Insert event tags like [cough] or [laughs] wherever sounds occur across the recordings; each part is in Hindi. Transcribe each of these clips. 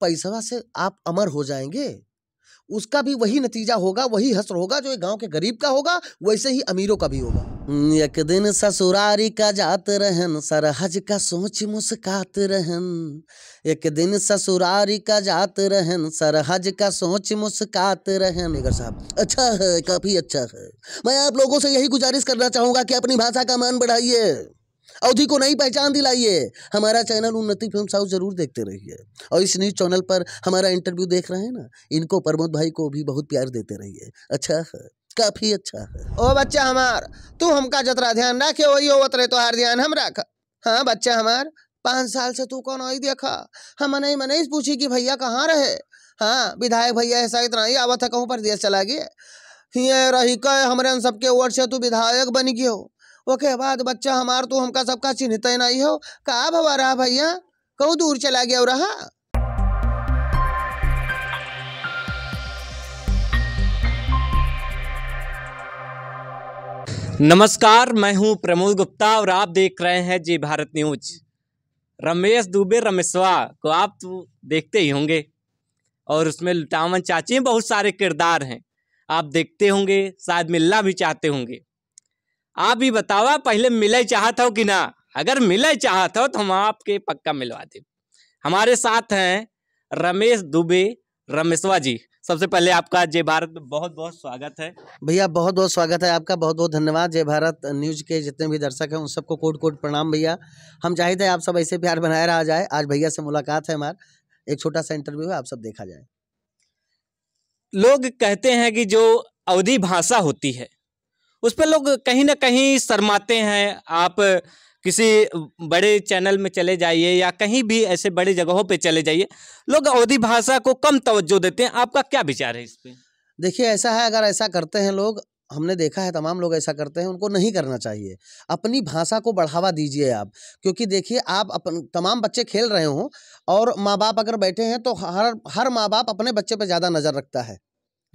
पैसा से आप अमर हो जाएंगे उसका भी वही नतीजा होगा वही हसर होगा जो गांव के गरीब का होगा वैसे ही अमीरों का भी होगा हम्म, एक दिन ससुरारी का जात रहन सरहज का सोच मुस्कात रहन एक दिन ससुरारी का जात रहन सरहज का सोच मुस्कात रहन मेगर साहब अच्छा है काफ़ी अच्छा है मैं आप लोगों से यही गुजारिश करना चाहूंगा कि अपनी भाषा का मान बढ़ाइए अवधि को नहीं पहचान दिलाइए हमारा चैनल उन्नति फिल्म साउथ जरूर देखते रहिए और इस न्यूज़ चैनल पर हमारा इंटरव्यू देख रहे हैं ना इनको प्रमोद भाई को भी बहुत प्यार देते रहिए अच्छा काफी अच्छा है ओ बच्चा हमार तू हमका जतरा ध्यान रखे वही उतरे तो हर ध्यान हम रख हाँ बच्चा हमार पाँच साल से तू कौन आई देखा हम मन मने पूछी कि भैया कहाँ रहे हाँ विधायक भैया ऐसा इतना ही आवत है कहूँ पर देश चला गया ये रही हमारे सबके वोट से तू विधायक बन गया हो ओके बाद बच्चा हमार तो हमका सबका चिन्हित नहीं हो का भवा रहा भैया कौ दूर चला गया रहा नमस्कार मैं हूं प्रमोद गुप्ता और आप देख रहे हैं जी भारत न्यूज रमेश दुबे रमेशवा को आप तो देखते ही होंगे और उसमें लुटावन चाची बहुत सारे किरदार हैं आप देखते होंगे शायद मिलना भी चाहते होंगे आप भी बतावा पहले मिले चाहत हो कि ना अगर मिले चाहत हो तो हम आपके पक्का मिलवा दे हमारे साथ हैं रमेश दुबे रमेशवा जी सबसे पहले आपका जय भारत में बहुत बहुत स्वागत है भैया बहुत बहुत स्वागत है आपका बहुत बहुत धन्यवाद जय भारत न्यूज के जितने भी दर्शक हैं उन सबको कोट कोट प्रणाम भैया हम चाहते हैं आप सब ऐसे प्यार बनाए रहा जाए आज भैया से मुलाकात है हमारा एक छोटा सा इंटरव्यू है आप सब देखा जाए लोग कहते हैं कि जो अवधि भाषा होती है उस पर लोग कहीं ना कहीं शर्माते हैं आप किसी बड़े चैनल में चले जाइए या कहीं भी ऐसे बड़े जगहों पे चले जाइए लोग अवधि भाषा को कम तवज्जो देते हैं आपका क्या विचार है इस पर देखिए ऐसा है अगर ऐसा करते हैं लोग हमने देखा है तमाम लोग ऐसा करते हैं उनको नहीं करना चाहिए अपनी भाषा को बढ़ावा दीजिए आप क्योंकि देखिए आप अपन तमाम बच्चे खेल रहे हों और माँ बाप अगर बैठे हैं तो हर हर माँ बाप अपने बच्चे पर ज़्यादा नज़र रखता है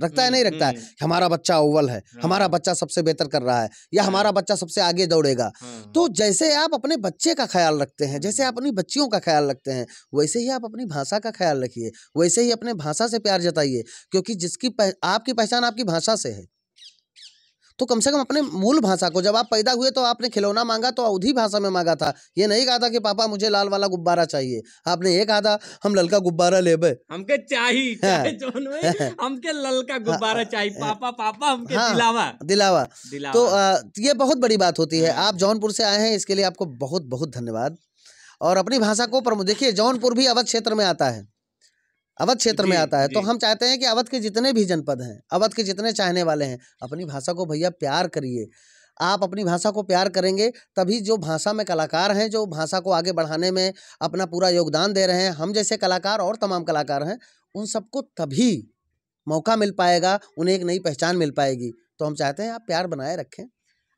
रखता है हम्म, नहीं रखता है हम्म। हमारा बच्चा अव्वल है हाँ। हमारा बच्चा सबसे बेहतर कर रहा है या हाँ। हमारा बच्चा सबसे आगे दौड़ेगा हाँ। तो जैसे आप अपने बच्चे का ख्याल रखते हैं जैसे आप हम्म। अपनी बच्चियों का ख्याल रखते हैं वैसे ही आप अपनी भाषा का ख्याल रखिए वैसे ही अपने भाषा से प्यार जताइए क्योंकि जिसकी आपकी पहचान आपकी भाषा से है तो कम से कम अपने मूल भाषा को जब आप पैदा हुए तो आपने खिलौना मांगा तो अवधि भाषा में मांगा था ये नहीं कहा था कि पापा मुझे लाल वाला गुब्बारा चाहिए आपने ये कहा था हम ललका गुब्बारा ले हमके चाहिए हाँ। [laughs] हमके ललका हाँ। गुब्बारा चाहिए पापा पापा हमके हाँ, दिलावा दिलावा तो ये बहुत बड़ी बात होती है आप जौनपुर से आए हैं इसके लिए आपको बहुत बहुत धन्यवाद और अपनी भाषा को प्रमुख देखिए जौनपुर भी अवध क्षेत्र में आता है अवध क्षेत्र में आता है तो हम चाहते हैं कि अवध के जितने भी जनपद हैं अवध के जितने चाहने वाले हैं अपनी भाषा को भैया प्यार करिए आप अपनी भाषा को प्यार करेंगे तभी जो भाषा में कलाकार हैं जो भाषा को आगे बढ़ाने में अपना पूरा योगदान दे रहे हैं हम जैसे कलाकार और तमाम कलाकार हैं उन सबको तभी मौका मिल पाएगा उन्हें एक नई पहचान मिल पाएगी तो हम चाहते हैं आप प्यार बनाए रखें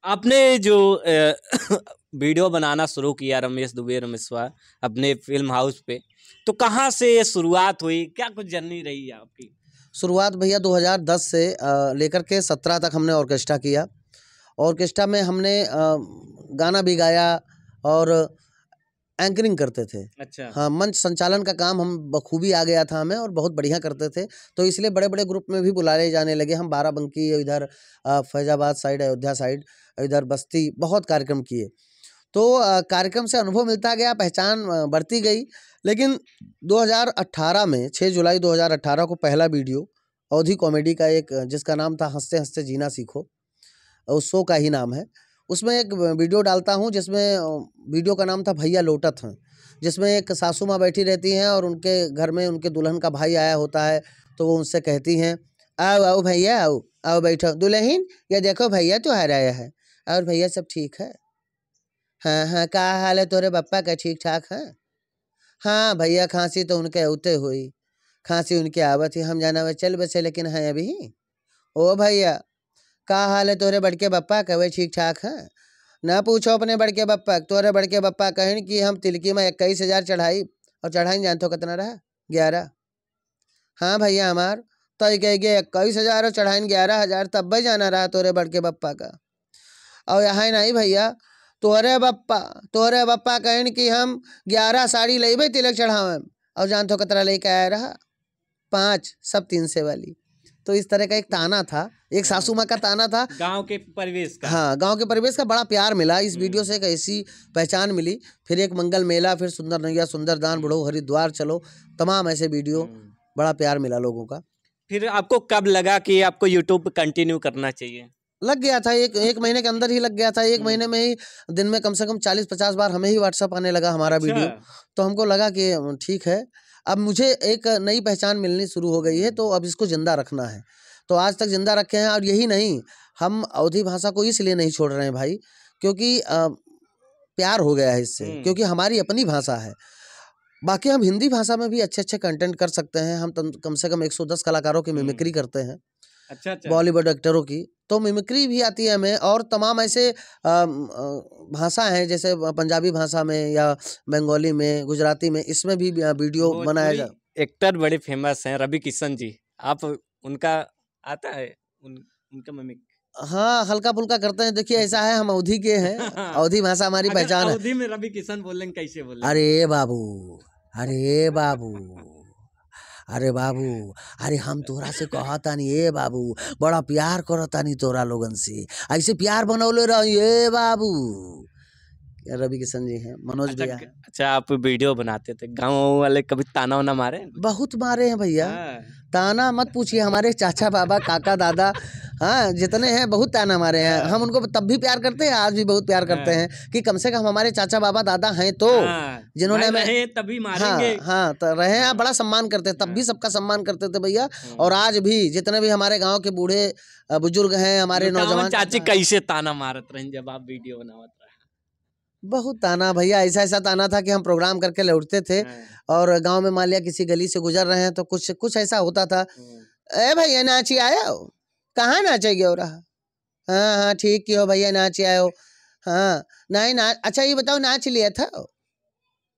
आपने जो [coughs] वीडियो बनाना शुरू किया रमेश दुबे रमेश्वर अपने फिल्म हाउस पे तो कहाँ से ये शुरुआत हुई क्या कुछ जर्नी रही है आपकी शुरुआत भैया 2010 से लेकर के 17 तक हमने ऑर्केस्ट्रा किया ऑर्केस्ट्रा में हमने गाना भी गाया और एंकरिंग करते थे अच्छा हाँ मंच संचालन का काम हम बखूबी आ गया था हमें और बहुत बढ़िया करते थे तो इसलिए बड़े बड़े ग्रुप में भी बुलाए जाने लगे हम बाराबंकी इधर फैजाबाद साइड अयोध्या साइड इधर बस्ती बहुत कार्यक्रम किए तो कार्यक्रम से अनुभव मिलता गया पहचान बढ़ती गई लेकिन 2018 में 6 जुलाई 2018 को पहला वीडियो अवधि कॉमेडी का एक जिसका नाम था हंसते हंसते जीना सीखो उस शो का ही नाम है उसमें एक वीडियो डालता हूँ जिसमें वीडियो का नाम था भैया लोटत हैं जिसमें एक सासू माँ बैठी रहती हैं और उनके घर में उनके दुल्हन का भाई आया होता है तो वो उनसे कहती हैं आओ आओ भैया आओ आओ बैठो दुल्हन ये देखो भैया तो हर आया है और भैया सब ठीक है हाँ हाँ का हाल है तोरे पप्पा का ठीक ठाक है हाँ भैया खांसी तो उनके उते हुई खांसी उनकी आवत ही हम जाना हुआ चल बसे लेकिन हैं अभी ओ भैया का हाल है तोरे बड़के बप्पा कहे ठीक ठाक है ना पूछो अपने बड़के बप्पा तोरे बड़के बप्पा कहन कि हम तिलकी में इक्कीस हज़ार चढ़ाई और चढ़ाई जानते हो कितना रहा ग्यारह हाँ भैया हमार तो कह इक्कीस हज़ार और चढ़ाई ग्यारह हज़ार तब भी जाना रहा तोरे बड़के बप्पा का और यहाँ नहीं भैया तोरे बप्पा तोरे बप्पा कहन कि हम ग्यारह साड़ी लेबे तिलक चढ़ावे और जान तो कितना लेके आया रहा पाँच सब तीन से वाली तो इस तरह का एक ताना था एक हाँ। सासू माँ का ताना था गांव के परिवेश का हाँ गांव के परिवेश का बड़ा प्यार मिला इस हम्म। वीडियो से एक ऐसी पहचान मिली फिर एक मंगल मेला फिर सुंदर नैया सुंदर दान बुढ़ो हरिद्वार चलो तमाम ऐसे वीडियो हम्म। बड़ा प्यार मिला लोगों का फिर आपको कब लगा कि आपको यूट्यूब कंटिन्यू करना चाहिए लग गया था एक एक महीने के अंदर ही लग गया था एक हम्म। महीने में ही दिन में कम से कम चालीस पचास बार हमें ही व्हाट्सअप आने लगा हमारा अच्छा। वीडियो तो हमको लगा कि ठीक है अब मुझे एक नई पहचान मिलनी शुरू हो गई है तो अब इसको ज़िंदा रखना है तो आज तक ज़िंदा रखे हैं और यही नहीं हम अवधी भाषा को इसलिए नहीं छोड़ रहे हैं भाई क्योंकि प्यार हो गया है इससे क्योंकि हमारी अपनी भाषा है बाकी हम हिंदी भाषा में भी अच्छे अच्छे कंटेंट कर सकते हैं हम कम से कम 110 कलाकारों की मिमिक्री करते हैं अच्छा अच्छा बॉलीवुड एक्टरों की तो मिमिक्री भी आती है हमें और तमाम ऐसे भाषा हैं जैसे पंजाबी भाषा में या बंगाली में गुजराती में इसमें भी वीडियो तो बनाया जा एक्टर बड़े फेमस हैं रवि किशन जी आप उनका आता है उन, उनका मिमिक हाँ हल्का फुल्का करते हैं देखिए ऐसा है हम अवधि के हैं [laughs] अवधि भाषा हमारी पहचान है अवधि में रवि किशन बोलेंगे कैसे बोलेंगे अरे बाबू अरे बाबू अरे बाबू अरे हम तोरा से कहतानी ए बाबू बड़ा प्यार करतानी तोरा लोगन से ऐसे प्यार बनौले रही ए बाबू रवि किशन जी हैं मनोज अच्छा भैया अच्छा आप वीडियो बनाते थे गांव वाले कभी ताना वाना मारे बहुत मारे हैं भैया हाँ। ताना मत पूछिए हमारे चाचा बाबा काका दादा हाँ जितने हैं बहुत ताना मारे हैं हाँ। हम उनको तब भी प्यार करते हैं आज भी बहुत प्यार करते हाँ। हैं कि कम से कम हमारे चाचा बाबा दादा हैं तो हाँ, जिन्होंने हमें तभी हाँ हाँ तो रहे हैं बड़ा सम्मान करते तब भी सबका सम्मान करते थे भैया और आज भी जितने भी हमारे गाँव के बूढ़े बुजुर्ग हैं हमारे नौजवान चाची कैसे ताना मारत रहे जब आप वीडियो बनावत बहुत ताना भैया ऐसा ऐसा ताना था कि हम प्रोग्राम करके लौटते थे और गांव में मान लिया किसी गली से गुजर रहे हैं तो कुछ कुछ ऐसा होता था ए भैया नाची आया हो कहाँ नाचे गए हो रहा हाँ हाँ ठीक ही हो भैया नाच आए हो हाँ ही ना अच्छा ये बताओ नाच लिया था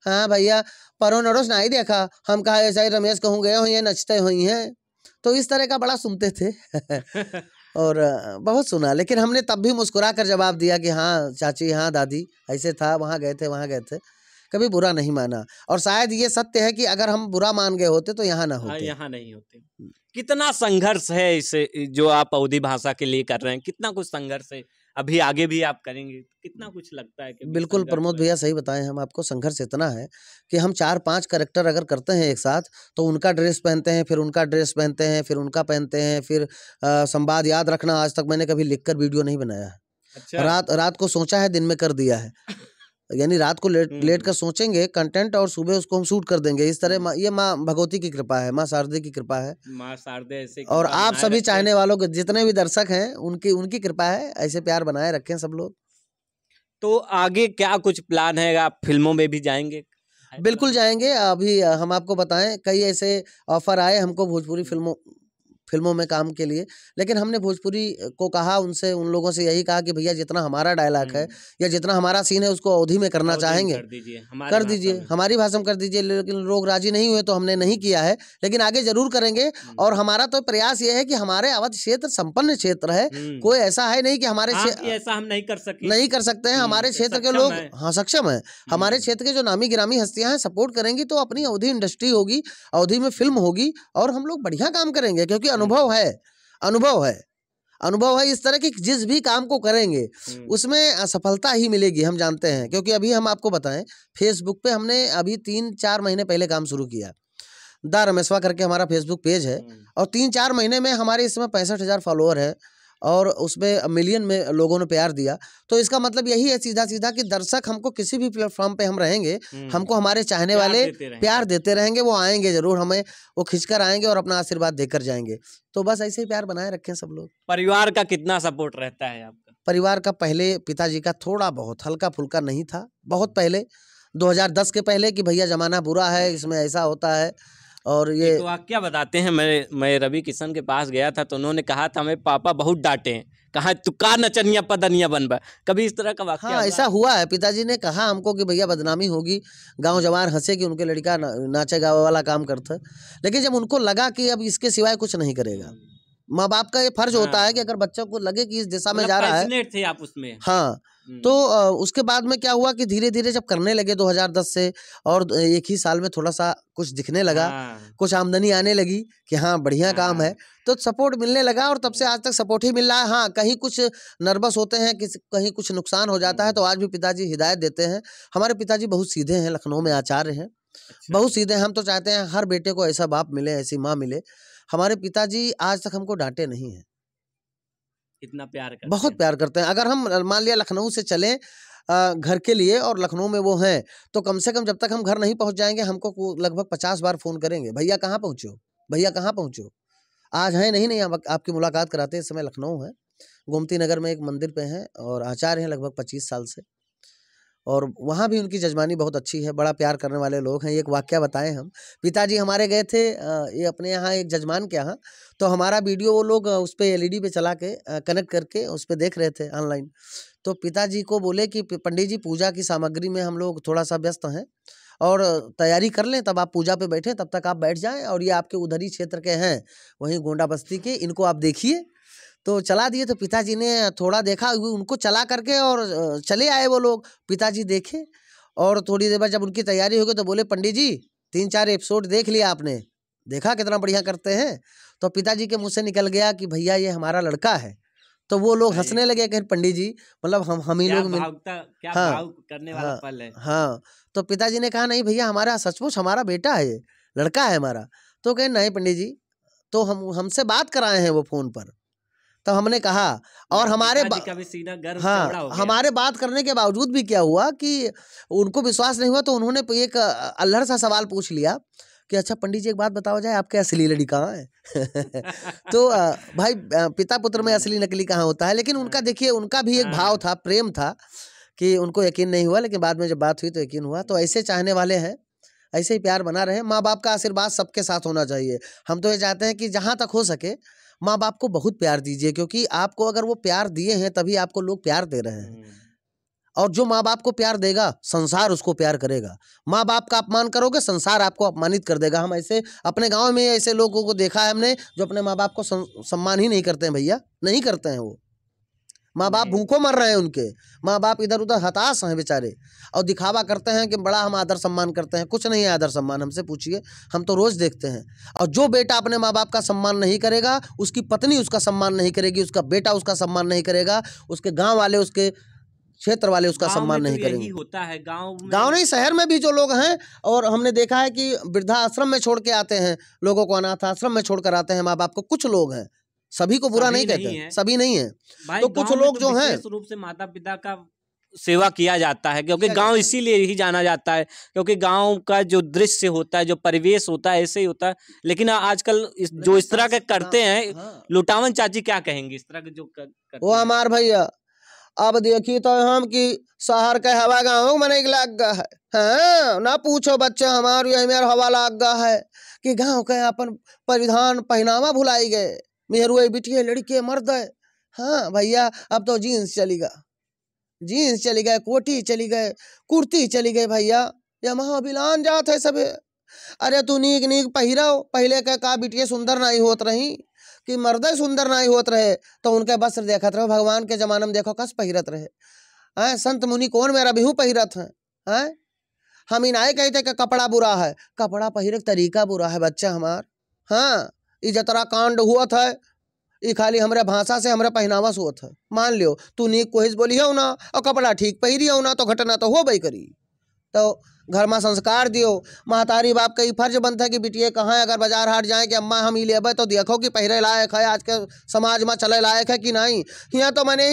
हाँ भैया परो ना ही देखा हम कहा ऐसा ही रमेश कहूँ गए हुए नचते हुई हैं तो इस तरह का बड़ा सुनते थे [laughs] और बहुत सुना लेकिन हमने तब भी मुस्कुरा कर जवाब दिया कि हाँ चाची हाँ दादी ऐसे था वहाँ गए थे वहाँ गए थे कभी बुरा नहीं माना और शायद ये सत्य है कि अगर हम बुरा मान गए होते तो यहाँ ना हाँ, होते यहाँ नहीं होते हम्म। कितना संघर्ष है इसे जो आप अवधि भाषा के लिए कर रहे हैं कितना कुछ संघर्ष है अभी आगे भी आप करेंगे कितना कुछ लगता है कि बिल्कुल प्रमोद तो भैया सही बताए हम आपको संघर्ष इतना है कि हम चार पांच करेक्टर अगर करते हैं एक साथ तो उनका ड्रेस पहनते हैं फिर उनका ड्रेस पहनते हैं फिर उनका पहनते हैं फिर संवाद याद रखना आज तक मैंने कभी लिखकर वीडियो नहीं बनाया है अच्छा। रात रात को सोचा है दिन में कर दिया है [laughs] यानी रात को लेट हम्म। लेट कर सोचेंगे कंटेंट और सुबह उसको हम शूट कर देंगे इस तरह ये माँ भगवती की कृपा है माँ शारदे की कृपा है माँ शारदे ऐसे और आप सभी चाहने वालों के जितने भी दर्शक हैं उनकी उनकी कृपा है ऐसे प्यार बनाए रखें सब लोग तो आगे क्या कुछ प्लान है आप फिल्मों में भी जाएंगे बिल्कुल जाएंगे अभी हम आपको बताएं कई ऐसे ऑफर आए हमको भोजपुरी हम्म। फिल्मों फिल्मों में काम के लिए लेकिन हमने भोजपुरी को कहा उनसे उन लोगों से यही कहा कि भैया जितना हमारा डायलॉग है या जितना हमारा सीन है उसको अवधि में करना चाहेंगे कर दीजिए हमारी भाषा में कर दीजिए लेकिन लोग राजी नहीं हुए तो हमने नहीं किया है लेकिन आगे जरूर करेंगे और हमारा तो प्रयास ये है कि हमारे अवध क्षेत्र संपन्न क्षेत्र है कोई ऐसा है नहीं कि हमारे हाँ, ऐसा हम नहीं कर सकते नहीं कर सकते हैं हमारे क्षेत्र के लोग हाँ सक्षम है हमारे क्षेत्र के जो नामी गिरामी हस्तियां हैं सपोर्ट करेंगी तो अपनी अवधि इंडस्ट्री होगी अवधि में फिल्म होगी और हम लोग बढ़िया काम करेंगे क्योंकि अनुभव है अनुभव है अनुभव है इस तरह की जिस भी काम को करेंगे हम्म। उसमें असफलता ही मिलेगी हम जानते हैं क्योंकि अभी हम आपको बताएं फेसबुक पे हमने अभी तीन चार महीने पहले काम शुरू किया द रमेशवा करके हमारा फेसबुक पेज है हम्म। और तीन चार महीने में हमारे इसमें पैंसठ हज़ार फॉलोअर है और उसमें मिलियन में लोगों ने प्यार दिया तो इसका मतलब यही है सीधा सीधा कि दर्शक हमको किसी भी प्लेटफॉर्म पे हम रहेंगे हमको हमारे चाहने वाले देते प्यार देते रहेंगे वो आएंगे जरूर हमें वो खींचकर आएंगे और अपना आशीर्वाद देकर जाएंगे तो बस ऐसे ही प्यार बनाए रखें सब लोग परिवार का कितना सपोर्ट रहता है आपका परिवार का पहले पिताजी का थोड़ा बहुत हल्का फुल्का नहीं था बहुत पहले 2010 के पहले कि भैया ज़माना बुरा है इसमें ऐसा होता है और ये तो वाक्य बताते हैं मैं मैं रवि किशन के पास गया था तो उन्होंने कहा था हमें पापा बहुत डांटे हैं कहा तू का नचनिया पदनिया बन बा कभी इस तरह का वाक्य हाँ ऐसा हुआ है पिताजी ने कहा हमको कि भैया बदनामी होगी गांव जवान हंसे कि उनके लड़का नाचे गावे वाला काम करता लेकिन जब उनको लगा कि अब इसके सिवाय कुछ नहीं करेगा माँ बाप का ये फर्ज हाँ। होता है कि हाँ। अगर बच्चों को लगे कि इस दिशा में मतलब जा रहा है थे आप उसमें हाँ हम्म। तो उसके बाद में क्या हुआ कि धीरे धीरे जब करने लगे 2010 से और एक ही साल में थोड़ा सा कुछ दिखने लगा हाँ। कुछ आमदनी आने लगी कि हाँ बढ़िया हाँ। काम है हाँ। तो सपोर्ट मिलने लगा और तब से आज तक सपोर्ट ही मिल रहा है हाँ कहीं कुछ नर्वस होते हैं कि कहीं कुछ नुकसान हो जाता है हम्म। तो आज भी पिताजी हिदायत देते हैं हमारे पिताजी बहुत सीधे हैं लखनऊ में आचार्य हैं अच्छा। बहुत सीधे हम तो चाहते हैं हर बेटे को ऐसा बाप मिले ऐसी माँ मिले हमारे पिताजी आज तक हमको डांटे नहीं है इतना प्यार करते बहुत प्यार करते हैं अगर हम मान लिया लखनऊ से चले घर के लिए और लखनऊ में वो हैं तो कम से कम जब तक हम घर नहीं पहुंच जाएंगे हमको लगभग पचास बार फोन करेंगे भैया कहाँ पहुँचो भैया कहाँ पहुंचो आज है नहीं नहीं आप, आपकी मुलाकात कराते इस समय लखनऊ है गोमती नगर में एक मंदिर पे हैं और आचार्य हैं लगभग पच्चीस साल से और वहाँ भी उनकी जजमानी बहुत अच्छी है बड़ा प्यार करने वाले लोग हैं एक वाक्य बताएं हम पिताजी हमारे गए थे ये अपने यहाँ एक जजमान के यहाँ तो हमारा वीडियो वो लोग उस पर एल पे चला के कनेक्ट करके उस पर देख रहे थे ऑनलाइन तो पिताजी को बोले कि पंडित जी पूजा की सामग्री में हम लोग थोड़ा सा व्यस्त हैं और तैयारी कर लें तब आप पूजा पे बैठें तब तक आप बैठ जाएं और ये आपके उधरी क्षेत्र के हैं वहीं गोंडा बस्ती के इनको आप देखिए तो चला दिए तो पिताजी ने थोड़ा देखा उनको चला करके और चले आए वो लोग पिताजी देखे और थोड़ी देर बाद जब उनकी तैयारी हो गई तो बोले पंडित जी तीन चार एपिसोड देख लिया आपने देखा कितना बढ़िया करते हैं तो पिताजी के मुंह से निकल गया कि भैया ये हमारा लड़का है तो वो लोग हंसने लगे कहीं पंडित जी मतलब हम हम ही लोग मिल हाँ, करने हाँ, हाँ तो पिताजी ने कहा नहीं भैया हमारा सचमुच हमारा बेटा है ये लड़का है हमारा तो कहे नहीं पंडित जी तो हम हमसे बात कराए हैं वो फ़ोन पर तो हमने कहा और हमारे बा... का भी सीना गर्म हाँ हमारे बात करने के बावजूद भी क्या हुआ कि उनको विश्वास नहीं हुआ तो उन्होंने एक अल्हर सा सवाल पूछ लिया कि अच्छा पंडित जी एक बात बताओ जाए आपके असली लड़ी कहाँ है [laughs] तो भाई पिता पुत्र में असली नकली कहाँ होता है लेकिन उनका हाँ। देखिए उनका भी एक भाव हाँ। था प्रेम था कि उनको यकीन नहीं हुआ लेकिन बाद में जब बात हुई तो यकीन हुआ तो ऐसे चाहने वाले हैं ऐसे ही प्यार बना रहे माँ बाप का आशीर्वाद सबके साथ होना चाहिए हम तो ये चाहते हैं कि जहाँ तक हो सके माँ बाप को बहुत प्यार दीजिए क्योंकि आपको अगर वो प्यार दिए हैं तभी आपको लोग प्यार दे रहे हैं हम्म। और जो माँ बाप को प्यार देगा संसार उसको प्यार करेगा माँ बाप का अपमान करोगे संसार आपको अपमानित कर देगा हम ऐसे अपने गांव में ऐसे लोगों को देखा है हमने जो अपने माँ बाप को सम्मान ही नहीं करते हैं भैया नहीं करते हैं वो माँ बाप हम्म। भूखों मर रहे हैं उनके माँ बाप इधर उधर हताश हैं बेचारे और दिखावा करते हैं कि बड़ा हम आदर सम्मान करते हैं कुछ नहीं है आदर सम्मान हमसे पूछिए हम तो रोज़ देखते हैं और जो बेटा अपने माँ बाप का सम्मान नहीं करेगा उसकी पत्नी उसका सम्मान नहीं करेगी उसका बेटा उसका सम्मान नहीं करेगा उसके गाँव वाले उसके क्षेत्र वाले उसका सम्मान तो नहीं तो करेंगे होता है गांव गांव नहीं शहर में भी जो लोग हैं और हमने देखा है कि वृद्धा आश्रम में छोड़ के आते हैं लोगों को अनाथ आश्रम में छोड़ कर आते हैं माँ बाप को कुछ लोग हैं सभी को बुरा नहीं, नहीं कहते सभी नहीं है तो कुछ लोग तो जो हैं रूप से माता पिता का सेवा किया जाता है क्योंकि गांव इसीलिए ही जाना जाता है क्योंकि गांव का जो दृश्य होता है जो परिवेश होता है ऐसे ही होता है लेकिन आजकल इस, जो इस तरह के करते हाँ, हैं हाँ। लुटावन चाची क्या कहेंगे इस तरह के जो कर, वो हमार भैया अब देखी तो हम कि शहर के हवा गाँव मने लाग गया है हाँ, ना पूछो बच्चे हमारे हवा लाग गया है कि गाँव के अपन परिधान पहनावा भुलाई गए मेहरुए बिटिए लड़के मर्द है हाँ भैया अब तो जीन्स चली गए जीन्स चली गए कोटी चली गए कुर्ती चली गए भैया ये महाबिलान जात है सब अरे तू नीक नीक पहिरो पहले के का बिटिए सुंदर नहीं होत रही कि मर्द सुंदर नहीं होत रहे तो उनके वस्त्र देखत रहो भगवान के जमाने में देखो कस पहिरत रहे हैं संत मुनि कौन मेरा बिहू पहिरत है हैं हम आए कहते कपड़ा बुरा है कपड़ा पहिर तरीका बुरा है बच्चा हमार हाँ ये जतरा कांड हुआ था ये खाली हमारे भाषा से हमारे पहनावा से है मान लियो तू नीक कोहिस बोली हो ना और कपड़ा ठीक पहरी हो ना तो घटना तो हो भाई करी तो घर में संस्कार दियो महातारी बाप का ये फर्ज बनता है कि बिटिए कहाँ अगर बाजार हाट जाए कि अम्मा हम ही लेबे तो देखो कि पहरे लायक है आज के समाज में चले लायक है कि नहीं यहाँ तो मैंने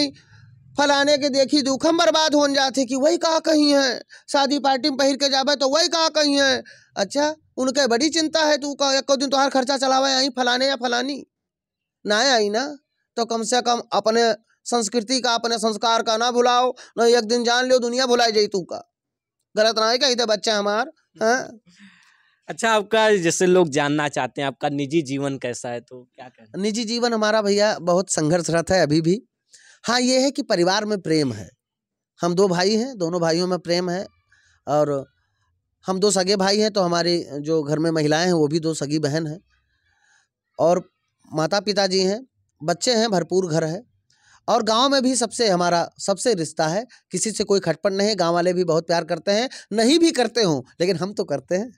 फलाने के देखी दुखम बर्बाद होन जाते कि वही कहा कहीं है शादी पार्टी में पहर के जाबे तो वही कहा कहीं है अच्छा उनके बड़ी चिंता है तू एक दिन हर खर्चा चलावा यहीं फलाने या फलानी ना आई ना तो कम से कम अपने संस्कृति का अपने संस्कार का ना भुलाओ न एक दिन जान लो दुनिया भुलाई जाए तू का गलत ना है क्या बच्चे बच्चा हमार हाँ? अच्छा आपका जैसे लोग जानना चाहते हैं आपका निजी जीवन कैसा है तो क्या कहना निजी जीवन हमारा भैया बहुत संघर्षरत है अभी भी हाँ ये है कि परिवार में प्रेम है हम दो भाई हैं दोनों भाइयों में प्रेम है और हम दो सगे भाई हैं तो हमारे जो घर में महिलाएं हैं वो भी दो सगी बहन हैं और माता पिताजी हैं बच्चे हैं भरपूर घर है और गांव में भी सबसे हमारा सबसे रिश्ता है किसी से कोई खटपट नहीं है गाँव वाले भी बहुत प्यार करते हैं नहीं भी करते हों लेकिन हम तो करते हैं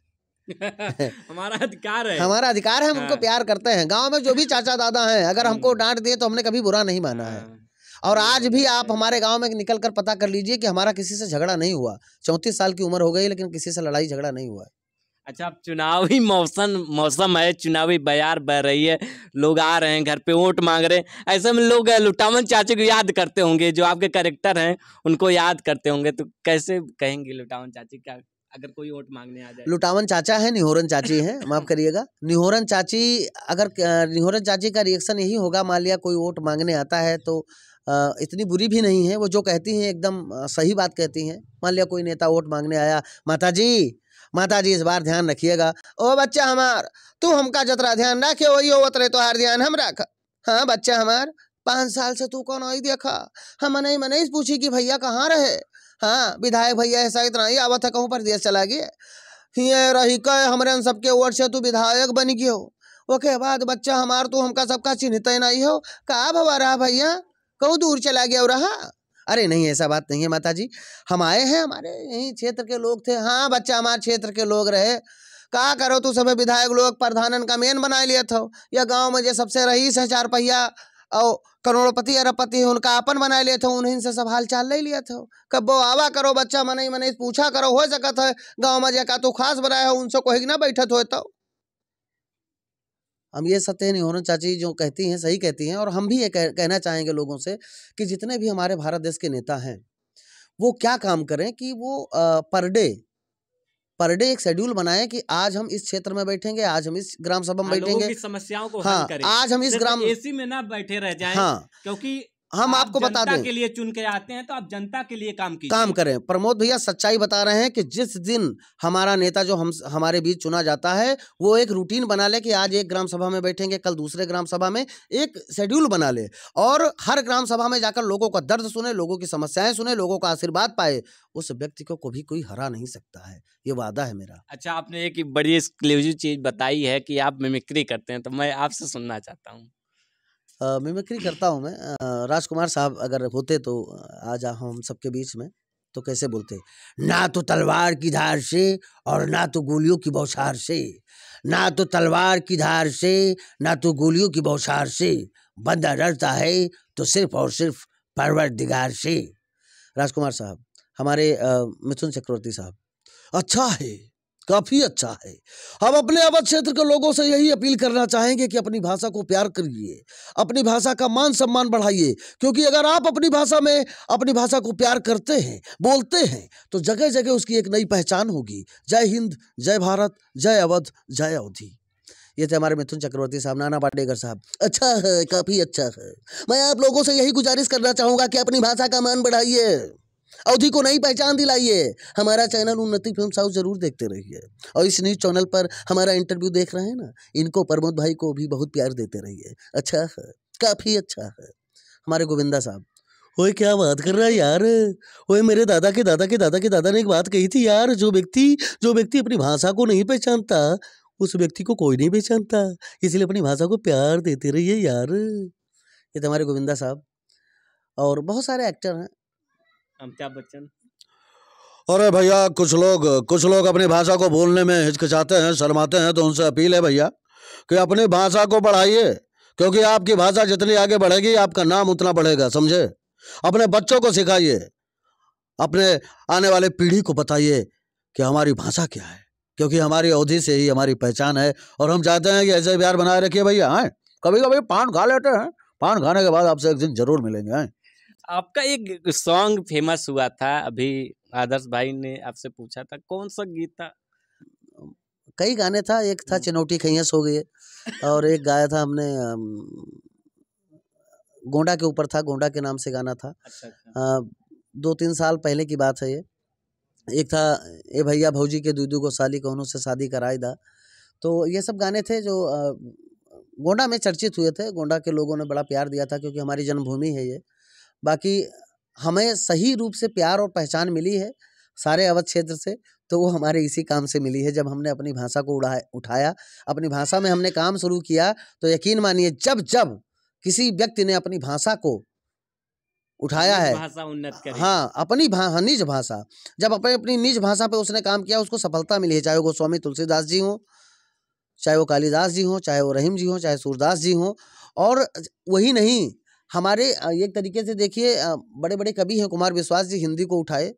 [laughs] हमारा अधिकार है हमारा अधिकार है हम उनको हाँ। प्यार करते हैं गांव में जो भी चाचा दादा हैं अगर हमको हाँ। डांट दिए तो हमने कभी बुरा नहीं माना है हाँ। और आज भी आप हमारे गांव में निकल कर पता कर लीजिए कि हमारा किसी से झगड़ा नहीं हुआ चौंतीस साल की उम्र हो गई लेकिन किसी से लड़ाई झगड़ा नहीं हुआ अच्छा अब चुनावी मौसम मौसम है चुनावी बयार बह रही है लोग आ रहे हैं घर पे वोट मांग रहे हैं ऐसे में लोग लुटावन चाचा को याद करते होंगे जो आपके करेक्टर हैं उनको याद करते होंगे तो कैसे कहेंगे लुटावन चाची क्या अगर कोई वोट मांगने आ जाए लुटावन चाचा है निहोरन चाची है [laughs] माफ करिएगा निहोरन चाची अगर निहोरन चाची का रिएक्शन यही होगा मान लिया कोई वोट मांगने आता है तो इतनी बुरी भी नहीं है वो जो कहती हैं एकदम सही बात कहती हैं मान लिया कोई नेता वोट मांगने आया माता जी माता जी इस बार ध्यान रखिएगा ओ बच्चा हमार तू हमका जतरा ध्यान रखे वही हो उतरे तोहार ध्यान हम रख हाँ बच्चा हमार पाँच साल से तू कौन आई देखा हम नहीं मने पूछी कि भैया कहाँ रहे हाँ विधायक भैया ऐसा इतना ही आवत है कहूँ पर देश चला गया ये रही कह हमारे सबके ओर से तू विधायक बन गयो ओके बाद बच्चा हमार तू हमका सबका चिन्हित नहीं हो का भवा रहा भैया कहूँ दूर चला गया और रहा अरे नहीं ऐसा बात नहीं है माता जी हम आए हैं हमारे यहीं क्षेत्र के लोग थे हाँ बच्चा हमारे क्षेत्र के लोग रहे कहा करो तू सभी विधायक लोग प्रधानन का मेन बना लिया था या गाँव में जो सबसे रईस है चार पहिया और करोड़पति अरबपति है उनका अपन बना लिया था उन्हीं से सब हाल चाल ले लिया था कब वो आवा करो बच्चा मने मने पूछा करो हो सकत है गाँव में का तू तो खास बनाया हो उनसे कोई ना बैठत हो तो हम ये सत्य नहीं होना चाची जो कहती हैं सही कहती हैं और हम भी ये कह, कहना चाहेंगे लोगों से कि जितने भी हमारे भारत देश के नेता हैं वो क्या काम करें कि वो पर डे पर डे एक शेड्यूल बनाए कि आज हम इस क्षेत्र में बैठेंगे आज हम इस ग्राम सभा में हाँ, बैठेंगे समस्याओं को हाँ, आज हम इस ग्राम एसी में ना बैठे रह जाए हाँ क्योंकि हम आप आपको बता दें के लिए चुन के आते हैं तो आप जनता के लिए काम कीजिए काम करें प्रमोद भैया सच्चाई बता रहे हैं कि जिस दिन हमारा नेता जो हम हमारे बीच चुना जाता है वो एक रूटीन बना ले कि आज एक ग्राम सभा में बैठेंगे कल दूसरे ग्राम सभा में एक शेड्यूल बना ले और हर ग्राम सभा में जाकर लोगों का दर्द सुने लोगों की समस्याएं सुने लोगों का आशीर्वाद पाए उस व्यक्ति को कभी कोई हरा नहीं सकता है ये वादा है मेरा अच्छा आपने एक बड़ी एक्सक्लूसिव चीज बताई है कि आप मिमिक्री करते हैं तो मैं आपसे सुनना चाहता हूँ मिमिक्री करता हूँ मैं राजकुमार साहब अगर होते तो आज हम सबके बीच में तो कैसे बोलते ना तो तलवार की धार से और ना तो गोलियों की बौछार से ना तो तलवार की धार से ना तो गोलियों की बौछार से बंदा डरता है तो सिर्फ और सिर्फ परवर दिगार से राजकुमार साहब हमारे मिथुन चक्रवर्ती साहब अच्छा है काफ़ी अच्छा है हम अपने अवध क्षेत्र के लोगों से यही अपील करना चाहेंगे कि अपनी भाषा को प्यार करिए अपनी भाषा का मान सम्मान बढ़ाइए क्योंकि अगर आप अपनी भाषा में अपनी भाषा को प्यार करते हैं बोलते हैं तो जगह जगह उसकी एक नई पहचान होगी जय हिंद जय भारत जय अवध जय अवधि ये थे हमारे मिथुन चक्रवर्ती साहब नाना पाटेकर साहब अच्छा है काफ़ी अच्छा है मैं आप लोगों से यही गुजारिश करना चाहूँगा कि अपनी भाषा का मान बढ़ाइए अवधि को नहीं पहचान दिलाइए हमारा चैनल उन्नति फिल्म साउस जरूर देखते रहिए और इस न्यूज चैनल पर हमारा इंटरव्यू देख रहे हैं ना इनको प्रमोद भाई को भी बहुत प्यार देते रहिए अच्छा है काफ़ी अच्छा है हमारे गोविंदा साहब ओए क्या बात कर रहा है यार ओए मेरे दादा के दादा के दादा के दादा ने एक बात कही थी यार जो व्यक्ति जो व्यक्ति अपनी भाषा को नहीं पहचानता उस व्यक्ति को कोई नहीं पहचानता इसलिए अपनी भाषा को प्यार देते रहिए यार ये तो हमारे गोविंदा साहब और बहुत सारे एक्टर हैं अमिताभ बच्चन अरे भैया कुछ लोग कुछ लोग अपनी भाषा को बोलने में हिचकिचाते हैं शर्माते हैं तो उनसे अपील है भैया कि अपनी भाषा को बढ़ाइए क्योंकि आपकी भाषा जितनी आगे बढ़ेगी आपका नाम उतना बढ़ेगा समझे अपने बच्चों को सिखाइए अपने आने वाले पीढ़ी को बताइए कि हमारी भाषा क्या है क्योंकि हमारी अवधि से ही हमारी पहचान है और हम चाहते हैं कि ऐसे प्यार बनाए रखिए भैया हैं कभी कभी पान खा लेते हैं पान खाने के बाद आपसे एक दिन जरूर मिलेंगे हैं आपका एक सॉन्ग फेमस हुआ था अभी आदर्श भाई ने आपसे पूछा था कौन सा गीत था कई गाने था एक था हम्म। चिनौटी खैया सो गई और एक गाया था हमने गोंडा के ऊपर था गोंडा के नाम से गाना था अच्छा, अच्छा। दो तीन साल पहले की बात है ये एक था ए भैया भौजी के दूदू को साली को से शादी कराई दा तो ये सब गाने थे जो गोंडा में चर्चित हुए थे गोंडा के लोगों ने बड़ा प्यार दिया था क्योंकि हमारी जन्मभूमि है ये बाकी हमें सही रूप से प्यार और पहचान मिली है सारे अवध क्षेत्र से तो वो हमारे इसी काम से मिली है जब हमने अपनी भाषा को उड़ा उठाया अपनी भाषा में हमने काम शुरू किया तो यकीन मानिए जब जब किसी व्यक्ति ने अपनी भाषा को उठाया है हाँ अपनी भा, हाँ, निज भाषा जब अपने अपनी निज भाषा पे उसने काम किया उसको सफलता मिली है चाहे वो स्वामी तुलसीदास जी हों चाहे वो कालिदास जी हों चाहे वो रहीम जी हों चाहे सूरदास जी हों और वही नहीं हमारे एक तरीके से देखिए बड़े बड़े कवि हैं कुमार विश्वास जी हिंदी को उठाए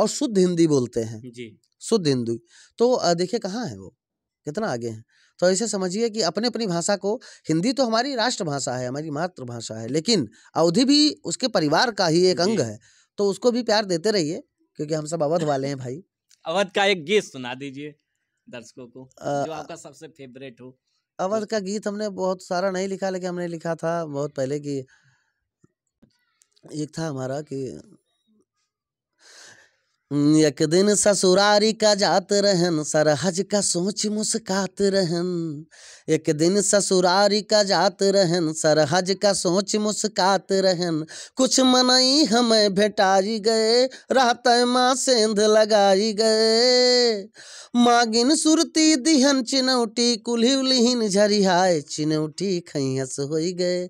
और शुद्ध हिंदी बोलते हैं जी शुद्ध हिंदी तो देखिए कहाँ है वो कितना आगे हैं तो ऐसे समझिए कि अपने अपनी भाषा को हिंदी तो हमारी राष्ट्रभाषा है हमारी मातृभाषा है लेकिन अवधि भी उसके परिवार का ही एक अंग है तो उसको भी प्यार देते रहिए क्योंकि हम सब अवध वाले हैं भाई [laughs] अवध का एक गीत सुना दीजिए दर्शकों को जो आपका सबसे फेवरेट हो अवध का गीत हमने बहुत सारा नहीं लिखा लेकिन हमने लिखा था बहुत पहले की एक था हमारा कि एक दिन ससुरारी का जात रहन सरहज का सोच मुस्कात रहन एक दिन ससुरारी का जात रहन सरहज का सोच मुस्कात रहन कुछ मनाई हमें भेटाई गए रात माँ सेंध लगाई गए मागिन सुरती दिहन चिनौटी कुल्ही उलिहीन झरिहाय चिनौटी खैस हो गए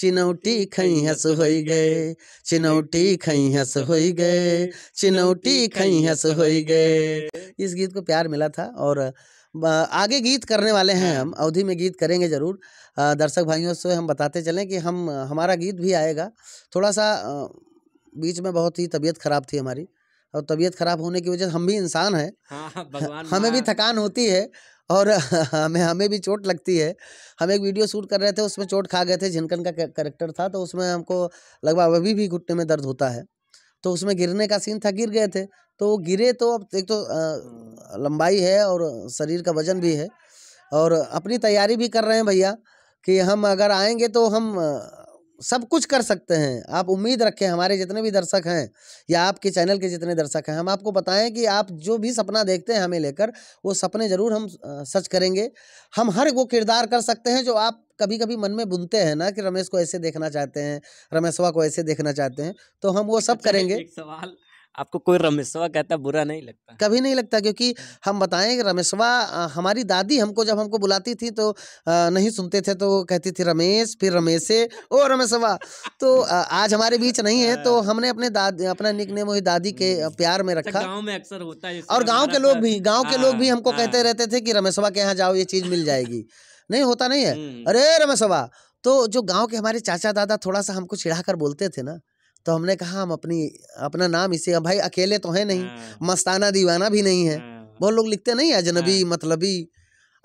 चिनौटी खैहस हो गए चिनौटी खैहस हो गए चिनौटी खैहस हो गए इस गीत को प्यार मिला था और आगे गीत करने वाले हैं हम अवधि में गीत करेंगे ज़रूर दर्शक भाइयों से हम बताते चलें कि हम हमारा गीत भी आएगा थोड़ा सा बीच में बहुत ही तबीयत ख़राब थी हमारी और तबीयत खराब होने की वजह से हम भी इंसान हैं हाँ, हाँ हमें भी थकान होती है और [laughs] हमें हमें भी चोट लगती है हम एक वीडियो शूट कर रहे थे उसमें चोट खा गए थे झिनकन का करेक्टर था तो उसमें हमको लगभग अभी भी घुटने में दर्द होता है तो उसमें गिरने का सीन था गिर गए थे तो वो गिरे तो अब एक तो आ, लंबाई है और शरीर का वजन भी है और अपनी तैयारी भी कर रहे हैं भैया कि हम अगर आएंगे तो हम सब कुछ कर सकते हैं आप उम्मीद रखें हमारे जितने भी दर्शक हैं या आपके चैनल के जितने दर्शक हैं हम आपको बताएं कि आप जो भी सपना देखते हैं हमें लेकर वो सपने ज़रूर हम सच करेंगे हम हर वो किरदार कर सकते हैं जो आप कभी कभी मन में बुनते हैं ना कि रमेश को ऐसे देखना चाहते हैं रमेशवा को ऐसे देखना चाहते हैं तो हम वो अच्छा, सब अच्छा, करेंगे सवाल आपको कोई रमेशवा कहता बुरा नहीं लगता कभी नहीं लगता क्योंकि हम बताएं रमेशवा हमारी दादी हमको जब हमको बुलाती थी तो नहीं सुनते थे तो कहती थी रमेश फिर रमेशे ओ रमेशवा तो आज हमारे बीच नहीं है तो हाँ। हमने अपने दादी अपना निक नेम वही दादी के हम्म। प्यार में अच्छा, रखा गाँव में अक्सर होता है और गाँव के लोग भी गाँव के लोग भी हाँ, हमको कहते हाँ। रहते थे कि रमेशवा के यहाँ जाओ ये चीज मिल जाएगी नहीं होता नहीं है हम्म। अरे रमेशवा तो जो गांव के हमारे चाचा दादा थोड़ा सा हमको चिढ़ा कर बोलते थे ना तो हमने कहा हम अपनी अपना नाम इसे भाई अकेले तो है नहीं हाँ। मस्ताना दीवाना भी नहीं है हाँ। बहुत लोग लिखते नहीं अजनबी हाँ। मतलबी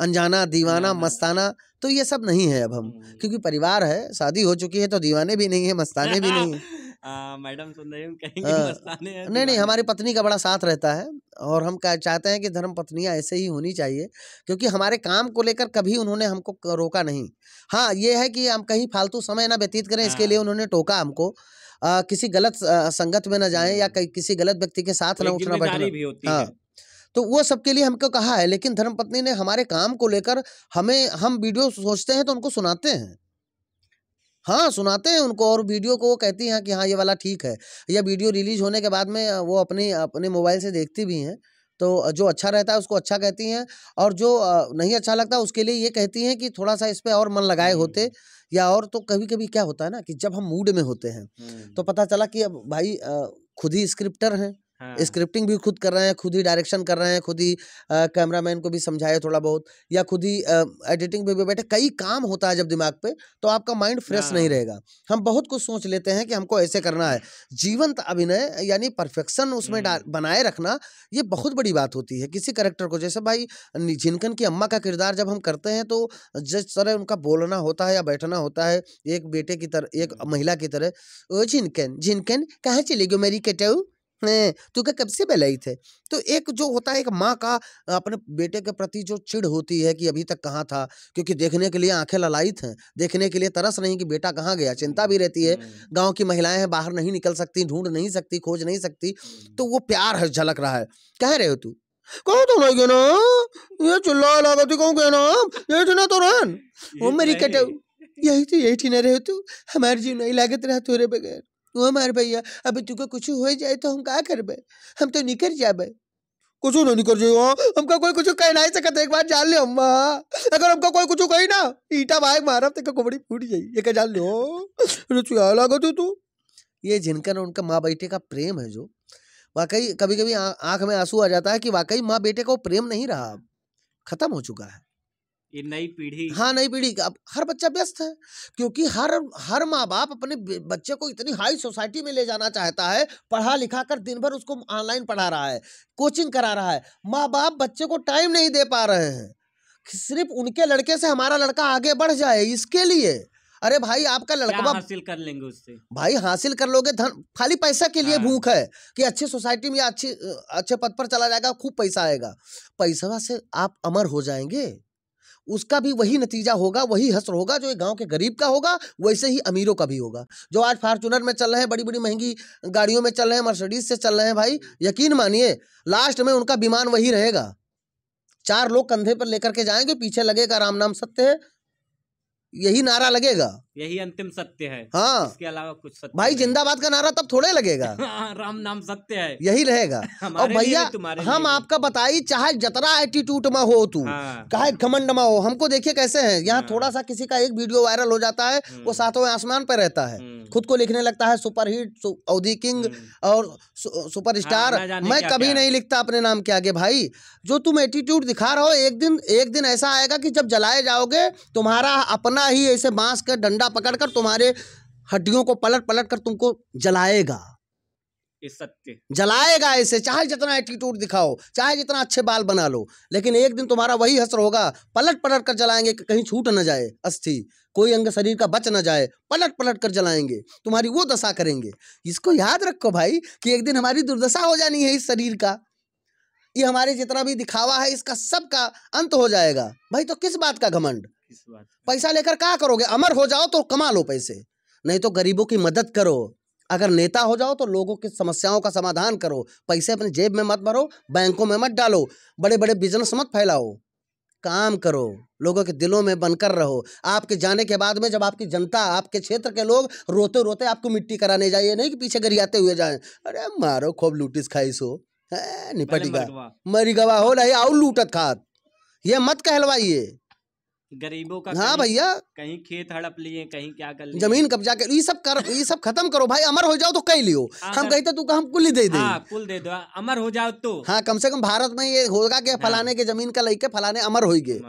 अनजाना दीवाना मस्ताना तो ये सब नहीं है अब हम हम्म। क्योंकि परिवार है शादी हो चुकी है तो दीवाने भी नहीं है मस्ताने भी नहीं [laughs] मैडम सुन रही कहेंगे मस्ताने नहीं नहीं हमारी पत्नी का बड़ा साथ रहता है और हम चाहते हैं कि धर्म पत्नियाँ ऐसे ही होनी चाहिए क्योंकि हमारे काम को लेकर कभी उन्होंने हमको रोका नहीं हाँ ये है कि हम कहीं फालतू समय ना व्यतीत करें इसके लिए उन्होंने टोका हमको आ, किसी गलत संगत में ना जाए या हम्म। किसी गलत व्यक्ति के साथ ना उठना बैठना हाँ तो वो सबके लिए हमको कहा है लेकिन धर्मपत्नी ने हमारे काम को लेकर हमें हम वीडियो सोचते हैं तो उनको सुनाते हैं हाँ सुनाते हैं उनको और वीडियो को वो कहती हैं कि हाँ ये वाला ठीक है या वीडियो रिलीज होने के बाद में वो अपनी अपने मोबाइल से देखती भी हैं तो जो अच्छा रहता है उसको अच्छा कहती हैं और जो नहीं अच्छा लगता उसके लिए ये कहती हैं कि थोड़ा सा इस पर और मन लगाए होते हम्म। या और तो कभी कभी क्या होता है ना कि जब हम मूड में होते हैं तो हम्म। पता चला कि अब भाई खुद ही स्क्रिप्टर हैं हाँ। स्क्रिप्टिंग भी खुद कर रहे हैं खुद ही डायरेक्शन कर रहे हैं खुद ही कैमरा मैन को भी समझाए थोड़ा बहुत या खुद ही एडिटिंग पे भी बैठे कई काम होता है जब दिमाग पे तो आपका माइंड फ्रेश हाँ। नहीं रहेगा हम बहुत कुछ सोच लेते हैं कि हमको ऐसे करना है जीवंत अभिनय यानी परफेक्शन उसमें हम्म। बनाए रखना ये बहुत बड़ी बात होती है किसी करेक्टर को जैसे भाई झिनकन की अम्मा का किरदार जब हम करते हैं तो जिस तरह उनका बोलना होता है या बैठना होता है एक बेटे की तरह एक हम्म। महिला की तरह ओ झिनकन झिनकन कहाँ चले गए मेरी केटेऊ तो क्या कब से बेलाई थे तो एक जो होता है एक माँ का अपने बेटे के प्रति जो चिड़ होती है कि अभी तक कहाँ था क्योंकि देखने के लिए आंखें ललाई थे देखने के लिए तरस नहीं कि बेटा कहाँ गया चिंता भी रहती है हम्म। गांव की महिलाएं हैं बाहर नहीं निकल सकती ढूंढ नहीं सकती खोज नहीं सकती तो हम्म। वो प्यार है झलक रहा है कह रहे हो तू कहो तो नहीं गए ये चिल्ला थी कहूँ गए ना ये तो तो थी ना तो रन वो मेरी कटे यही तो यही थी नहीं रहे तू हमारे जीव नहीं लागत रहे तुरे बगैर तू हमार भैया अब तुको कुछ हो जाए तो हम का करबे हम तो निकल जाबे कुछ ना निकल जाओ हाँ? हमका कोई कुछ कह नहीं सकता एक बार जान ले अम्मा हाँ? अगर हमका कोई कुछ कही ना ईटा भाग मारा तो कोबड़ी फूट जाई एक जान लो रुचुआ लागो तू तू ये जिनका ना उनका माँ बेटे का प्रेम है जो वाकई कभी कभी आंख में आंसू आ जाता है कि वाकई माँ बेटे का प्रेम नहीं रहा खत्म हो चुका है ये नई पीढ़ी हाँ नई पीढ़ी अब हर बच्चा व्यस्त है क्योंकि हर हर माँ बाप अपने बच्चे को इतनी हाई सोसाइटी में ले जाना चाहता है पढ़ा लिखा कर दिन भर उसको ऑनलाइन पढ़ा रहा है कोचिंग करा रहा है माँ बाप बच्चे को टाइम नहीं दे पा रहे हैं सिर्फ उनके लड़के से हमारा लड़का आगे बढ़ जाए इसके लिए अरे भाई आपका लड़का हासिल कर लेंगे उससे भाई हासिल कर लोगे धन खाली पैसा के लिए हाँ। भूख है कि अच्छी सोसाइटी में अच्छी अच्छे पद पर चला जाएगा खूब पैसा आएगा पैसा से आप अमर हो जाएंगे उसका भी वही नतीजा होगा वही हसर होगा जो एक गांव के गरीब का होगा वैसे ही अमीरों का भी होगा जो आज फार्चूनर में चल रहे हैं बड़ी बड़ी महंगी गाड़ियों में चल रहे हैं मर्सिडीज से चल रहे हैं भाई यकीन मानिए लास्ट में उनका विमान वही रहेगा चार लोग कंधे पर लेकर के जाएंगे पीछे लगेगा राम नाम सत्य है यही नारा लगेगा यही अंतिम सत्य है हाँ इसके अलावा कुछ सत्य भाई जिंदाबाद का नारा तब थोड़े लगेगा [laughs] हाँ, राम नाम सत्य है यही रहेगा [laughs] और भैया हम आपका बताई चाहे जतरा एटीट्यूड में हो तू हाँ। चाहे घमंड में हो हमको देखिए कैसे है यहाँ हाँ। थोड़ा सा किसी का एक वीडियो वायरल हो जाता है वो हम्म। सातवें आसमान पर रहता है हम्म। खुद को लिखने लगता है सुपर हिट अवधि किंग हम्म। और सुपर स्टार मैं कभी नहीं लिखता अपने नाम के आगे भाई जो तुम एटीट्यूड दिखा रहे हो एक दिन एक दिन ऐसा आएगा कि जब जलाए जाओगे तुम्हारा अपना ही ऐसे बांस का डंडा डंडा पकड़कर तुम्हारे हड्डियों को पलट पलट कर तुमको जलाएगा सत्य जलाएगा इसे चाहे जितना एटीट्यूड दिखाओ चाहे जितना अच्छे बाल बना लो लेकिन एक दिन तुम्हारा वही हसर होगा पलट पलट कर जलाएंगे कि कहीं छूट ना जाए अस्थि कोई अंग शरीर का बच ना जाए पलट पलट कर जलाएंगे तुम्हारी वो दशा करेंगे इसको याद रखो भाई कि एक दिन हमारी दुर्दशा हो जानी है इस शरीर का ये हमारे जितना भी दिखावा है इसका सबका अंत हो जाएगा भाई तो किस बात का घमंड पैसा लेकर क्या करोगे अमर हो जाओ तो कमा लो पैसे नहीं तो गरीबों की मदद करो अगर नेता हो जाओ तो लोगों की समस्याओं का समाधान करो पैसे अपने जेब में मत भरो बैंकों में मत डालो बड़े बड़े बिजनेस मत फैलाओ काम करो लोगों के दिलों में बनकर रहो आपके जाने के बाद में जब आपकी जनता आपके क्षेत्र के लोग रोते रोते आपको मिट्टी कराने जाइए नहीं कि पीछे गरियाते हुए जाए अरे मारो खूब लूटिस खाई सो निपटी गया मरी गवा हो नहीं आओ लूटत खात ये मत कहलवाइए गरीबों का हाँ भैया कहीं खेत हड़प लिए कहीं क्या कर लिए जमीन कब्जा कर ये सब कर ये सब खत्म करो भाई अमर हो जाओ तो कह लियो हाँ, हम कहते तू तो हम कुल दे दे हाँ, कुल दे दो अमर हो जाओ तो हाँ कम से कम भारत में ये होगा कि हाँ। फलाने के जमीन का लेके फलाने अमर हो गए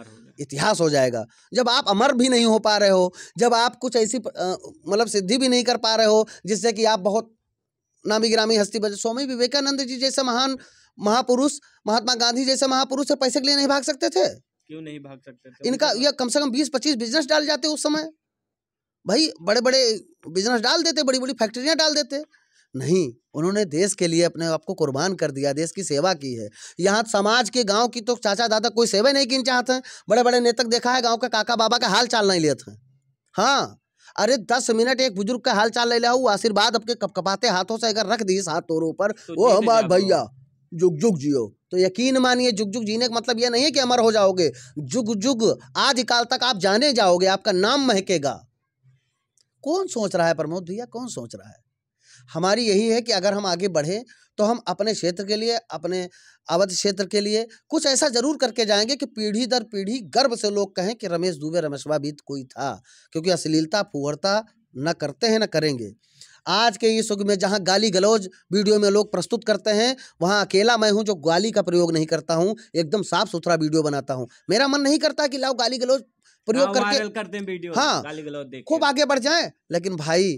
इतिहास हो जाएगा जब आप अमर भी नहीं हो पा रहे हो जब आप कुछ ऐसी मतलब सिद्धि भी नहीं कर पा रहे हो जिससे कि आप बहुत नामी ग्रामी हस्ती बजे स्वामी विवेकानंद जी जैसे महान महापुरुष महात्मा गांधी जैसे महापुरुष से पैसे के लिए नहीं भाग सकते थे क्यों नहीं भाग सकते थे इनका मतलब या कम से कम बीस पच्चीस बिजनेस डाल जाते उस समय भाई बड़े बड़े बिजनेस डाल देते बड़ी बड़ी फैक्ट्रियाँ डाल देते नहीं उन्होंने देश के लिए अपने आप को कुर्बान कर दिया देश की सेवा की है यहाँ समाज के गांव की तो चाचा दादा कोई सेवा नहीं किन चाहते हैं बड़े बड़े नेतक देखा है गांव का काका बाबा का हाल चाल नहीं लेते हैं हाँ अरे दस मिनट एक बुजुर्ग का हाल चाल ले लिया वो आशीर्वाद आपके कपकपाते हाथों से अगर रख दी इस हाथ तोरों पर तो वो हमारे भैया जुग जुग जियो तो यकीन मानिए जुग जुग जीने का मतलब यह नहीं है कि अमर हो जाओगे जुग जुग आज काल तक आप जाने जाओगे आपका नाम महकेगा कौन सोच रहा है प्रमोद भैया कौन सोच रहा है हमारी यही है कि अगर हम आगे बढ़े तो हम अपने क्षेत्र के लिए अपने अवध क्षेत्र के लिए कुछ ऐसा जरूर करके जाएंगे कि पीढ़ी दर पीढ़ी गर्व से लोग कहें कि रमेश दुबे रमेशवाबीत कोई था क्योंकि अश्लीलता फुहरता न करते हैं न करेंगे आज के इस युग में जहाँ गाली गलौज वीडियो में लोग प्रस्तुत करते हैं वहाँ अकेला मैं हूँ जो गाली का प्रयोग नहीं करता हूँ एकदम साफ सुथरा वीडियो बनाता हूँ मेरा मन नहीं करता कि लाओ गाली गलौज प्रयोग हाँ, करके करते हैं वीडियो हाँ खूब आगे बढ़ जाए लेकिन भाई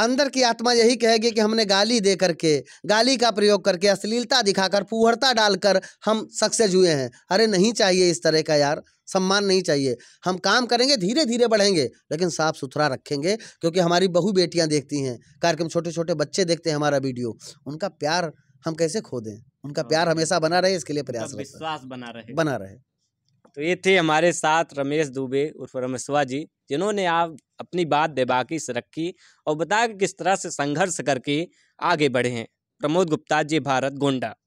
अंदर की आत्मा यही कहेगी कि हमने गाली दे करके गाली का प्रयोग करके अश्लीलता दिखाकर फुहरता डालकर हम सक्सेस हुए हैं अरे नहीं चाहिए इस तरह का यार सम्मान नहीं चाहिए हम काम करेंगे धीरे धीरे बढ़ेंगे लेकिन साफ सुथरा रखेंगे क्योंकि हमारी बहू बेटियाँ देखती हैं कार्यक्रम छोटे छोटे बच्चे देखते हैं हमारा वीडियो उनका प्यार हम कैसे खो दें उनका हाँ, प्यार हमेशा बना रहे इसके लिए प्रयास विश्वास बना रहे बना रहे तो ये थे हमारे साथ रमेश दुबे उर्फ रमेशवा जी जिन्होंने आप अपनी बात बेबाकी से रखी और बताया कि किस तरह से संघर्ष करके आगे बढ़े हैं प्रमोद गुप्ता जी भारत गोंडा